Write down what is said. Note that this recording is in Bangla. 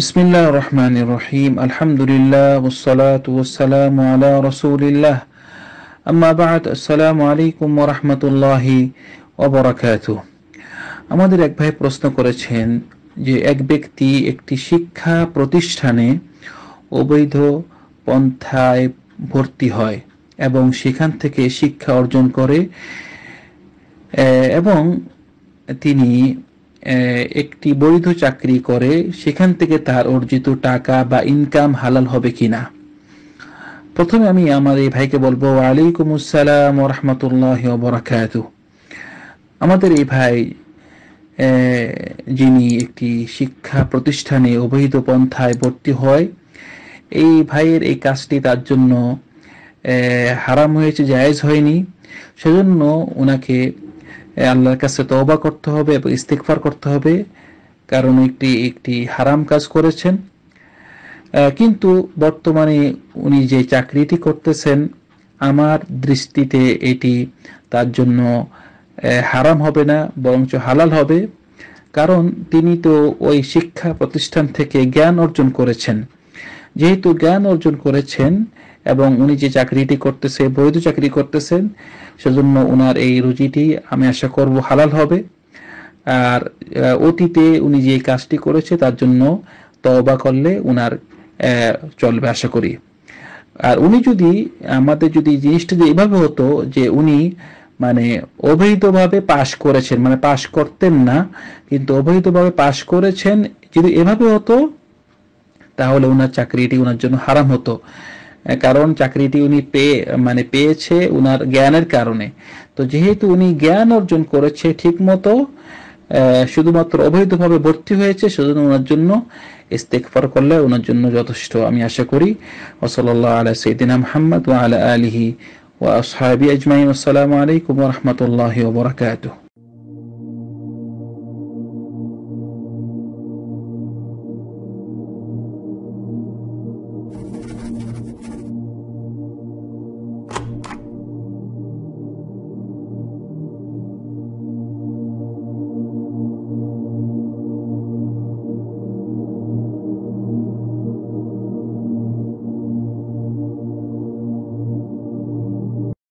বিসমিল্লাহ রহমান রহিম আলহামদুলিল্লাহ আমাদের এক ভাই প্রশ্ন করেছেন যে এক ব্যক্তি একটি শিক্ষা প্রতিষ্ঠানে অবৈধ পন্থায় ভর্তি হয় এবং সেখান থেকে শিক্ষা অর্জন করে এবং তিনি একটি বৈধ চাকরি করে সেখান থেকে তার অর্জিত টাকা বা ইনকাম হালাল হবে কিনা প্রথমে আমি আমার এই ভাইকে বলবো আলাইকুম আসসালাম রহমতুল্লাহ বরাকাত আমাদের এই ভাই যিনি একটি শিক্ষা প্রতিষ্ঠানে অবহিত পন্থায় ভর্তি হয় এই ভাইয়ের এই কাজটি তার জন্য হারাম হয়েছে জায়েজ হয়নি সেজন্য ওনাকে আল্লাহর কাছে তবা করতে হবে এবং ইস্তেকফার করতে হবে কারণ একটি একটি হারাম কাজ করেছেন কিন্তু বর্তমানে উনি যে চাকরিটি করতেছেন আমার দৃষ্টিতে এটি তার জন্য হারাম হবে না বরঞ্চ হালাল হবে কারণ তিনি তো ওই শিক্ষা প্রতিষ্ঠান থেকে জ্ঞান অর্জন করেছেন যেহেতু জ্ঞান অর্জন করেছেন এবং উনি যে চাকরিটি করতেছে বৈধ চাকরি করতেছেন সেজন্য ওনার এই রুজিটি আমি আশা করব হালাল হবে আর অতীতে উনি যে কাজটি করেছে তার জন্য তবা করলে উনার চলবে আশা করি আর উনি যদি আমাদের যদি জিনিসটা এভাবে হতো যে উনি মানে অবৈধভাবে পাশ করেছেন মানে পাশ করতেন না কিন্তু অবৈধভাবে পাশ করেছেন যদি এভাবে হতো তাহলে ওনার চাকরিটি ওনার জন্য হারাম হতো কারণ চাকরিটি উনি পেয়ে মানে পেয়েছে উনার জ্ঞানের কারণে তো যেহেতু উনি জ্ঞান অর্জন করেছে ঠিক মতো শুধুমাত্র অবৈধভাবে ভর্তি হয়েছে সেজন্য ওনার জন্য ইস্তেকফার করলে ওনার জন্য যথেষ্ট আমি আশা করি ওসলাল্লাহ আলা সঈদিনা মোহাম্মদ ওয়া আলা আলিহি ওয়া আসহাবি আজমাইন আসসালামু আলাইকুম ওয়া রাহমাতুল্লাহি ওয়া বারাকাতুহু